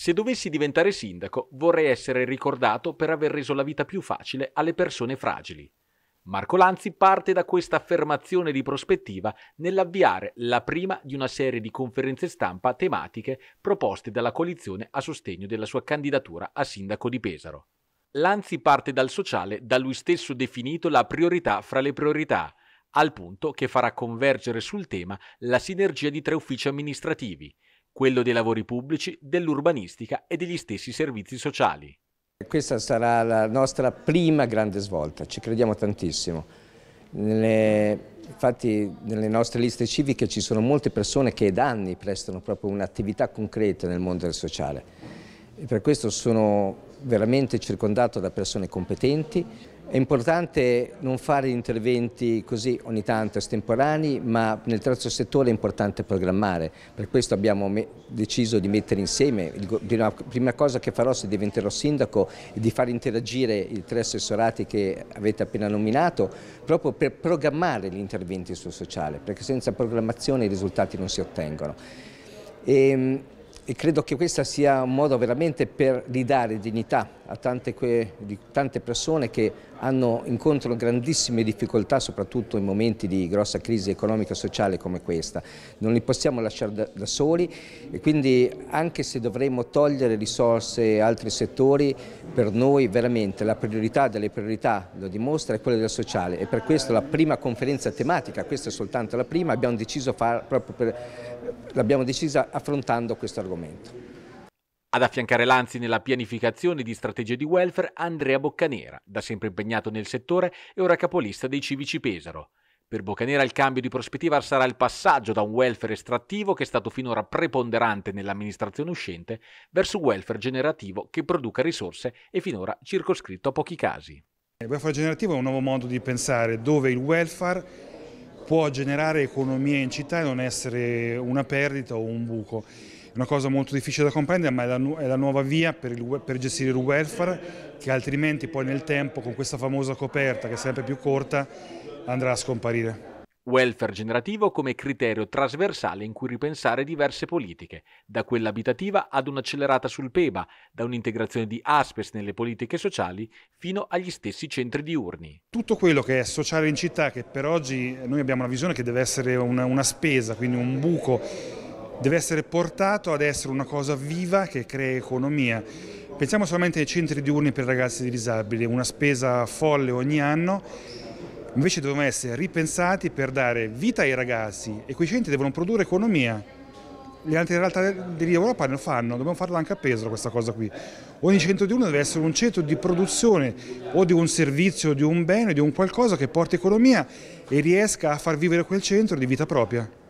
Se dovessi diventare sindaco, vorrei essere ricordato per aver reso la vita più facile alle persone fragili. Marco Lanzi parte da questa affermazione di prospettiva nell'avviare la prima di una serie di conferenze stampa tematiche proposte dalla coalizione a sostegno della sua candidatura a sindaco di Pesaro. Lanzi parte dal sociale, da lui stesso definito la priorità fra le priorità, al punto che farà convergere sul tema la sinergia di tre uffici amministrativi, quello dei lavori pubblici, dell'urbanistica e degli stessi servizi sociali. Questa sarà la nostra prima grande svolta, ci crediamo tantissimo. Nelle, infatti nelle nostre liste civiche ci sono molte persone che da anni prestano proprio un'attività concreta nel mondo del sociale. E per questo sono veramente circondato da persone competenti, è importante non fare interventi così ogni tanto estemporanei, ma nel terzo settore è importante programmare. Per questo abbiamo deciso di mettere insieme, la prima cosa che farò se diventerò sindaco è di far interagire i tre assessorati che avete appena nominato, proprio per programmare gli interventi sul sociale, perché senza programmazione i risultati non si ottengono. E, ehm, e credo che questo sia un modo veramente per ridare dignità a tante, di tante persone che hanno, incontrano grandissime difficoltà, soprattutto in momenti di grossa crisi economica e sociale come questa. Non li possiamo lasciare da, da soli e quindi anche se dovremmo togliere risorse a altri settori, per noi veramente la priorità delle priorità, lo dimostra, è quella del sociale e per questo la prima conferenza tematica, questa è soltanto la prima, l'abbiamo decisa affrontando questo argomento. Ad affiancare l'Anzi nella pianificazione di strategie di welfare Andrea Boccanera, da sempre impegnato nel settore e ora capolista dei Civici Pesaro. Per Boccanera il cambio di prospettiva sarà il passaggio da un welfare estrattivo che è stato finora preponderante nell'amministrazione uscente verso un welfare generativo che produca risorse e finora circoscritto a pochi casi. Il welfare generativo è un nuovo modo di pensare dove il welfare può generare economia in città e non essere una perdita o un buco una cosa molto difficile da comprendere, ma è la, nu è la nuova via per, il, per, gestire il welfare, che altrimenti poi nel tempo, con questa famosa coperta che è sempre più corta, andrà a scomparire. Welfare generativo come criterio trasversale in cui ripensare diverse politiche, da quella abitativa ad un'accelerata sul PEBA, da un'integrazione di Aspes nelle politiche sociali fino agli stessi centri diurni. Tutto quello che è sociale in città, che per oggi noi abbiamo una visione che deve essere una, una spesa, quindi un buco deve essere portato ad essere una cosa viva che crea economia. Pensiamo solamente ai centri diurni per ragazzi disabili, una spesa folle ogni anno, invece devono essere ripensati per dare vita ai ragazzi e quei centri devono produrre economia. Le altre realtà dell'Europa lo fanno, dobbiamo farla anche a Pesaro questa cosa qui. Ogni centro diurno deve essere un centro di produzione o di un servizio, di un bene, di un qualcosa che porti economia e riesca a far vivere quel centro di vita propria.